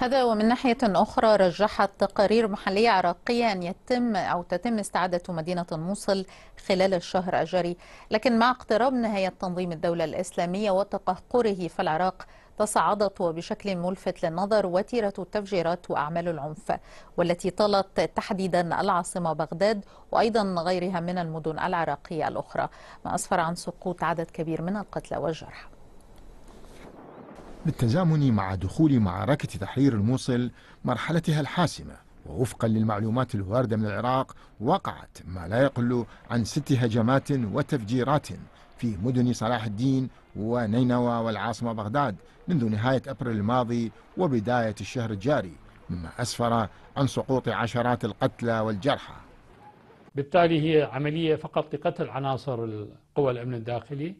هذا ومن ناحية أخرى رجحت تقارير محلية عراقية أن يتم أو تتم استعادة مدينة الموصل خلال الشهر الجاري لكن مع اقتراب نهاية تنظيم الدولة الإسلامية وتقهقره في العراق تصاعدت وبشكل ملفت للنظر وتيرة التفجيرات وأعمال العنف والتي طالت تحديدا العاصمة بغداد وأيضا غيرها من المدن العراقية الأخرى ما أسفر عن سقوط عدد كبير من القتلى والجرحى بالتزامن مع دخول معركة تحرير الموصل مرحلتها الحاسمة ووفقا للمعلومات الواردة من العراق وقعت ما لا يقل عن ست هجمات وتفجيرات في مدن صلاح الدين ونينوى والعاصمة بغداد منذ نهاية أبريل الماضي وبداية الشهر الجاري مما أسفر عن سقوط عشرات القتلى والجرحى بالتالي هي عملية فقط لقتل عناصر القوى الأمن الداخلي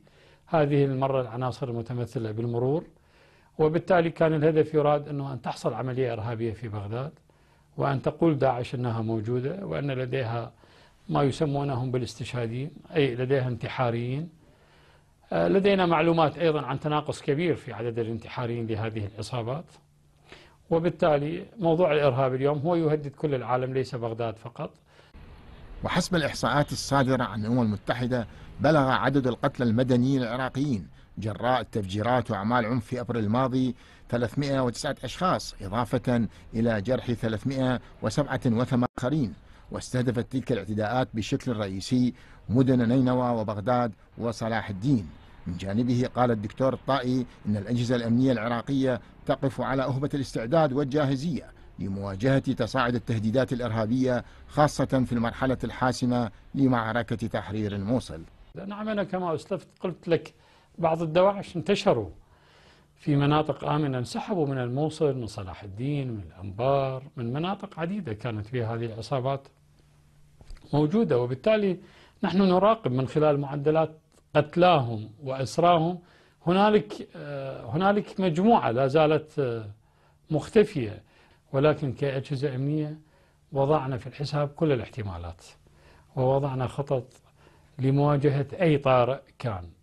هذه المرة العناصر المتمثلة بالمرور وبالتالي كان الهدف يراد أنه أن تحصل عملية إرهابية في بغداد وأن تقول داعش أنها موجودة وأن لديها ما يسمونهم بالاستشهادين أي لديها انتحاريين آه، لدينا معلومات أيضا عن تناقص كبير في عدد الانتحاريين لهذه العصابات وبالتالي موضوع الإرهاب اليوم هو يهدد كل العالم ليس بغداد فقط وحسب الإحصاءات الصادرة عن الأمم المتحدة بلغ عدد القتلى المدنيين العراقيين جراء التفجيرات وأعمال عنف في أبريل الماضي 309 أشخاص إضافة إلى جرح 387 آخرين واستهدفت تلك الاعتداءات بشكل رئيسي مدن نينوى وبغداد وصلاح الدين من جانبه قال الدكتور الطائي إن الأجهزة الأمنية العراقية تقف على أهبة الاستعداد والجاهزية لمواجهة تصاعد التهديدات الإرهابية خاصة في المرحلة الحاسمة لمعركة تحرير الموصل نعم أنا كما أسلفت قلت لك بعض الدواعش انتشروا في مناطق آمنة انسحبوا من الموصل من صلاح الدين من الأنبار من مناطق عديدة كانت فيها هذه العصابات موجودة وبالتالي نحن نراقب من خلال معدلات قتلاهم وأسراهم هنالك آه، هنالك مجموعة لا زالت آه، مختفية ولكن كأجهزة أمنية وضعنا في الحساب كل الاحتمالات ووضعنا خطط لمواجهة أي طارئ كان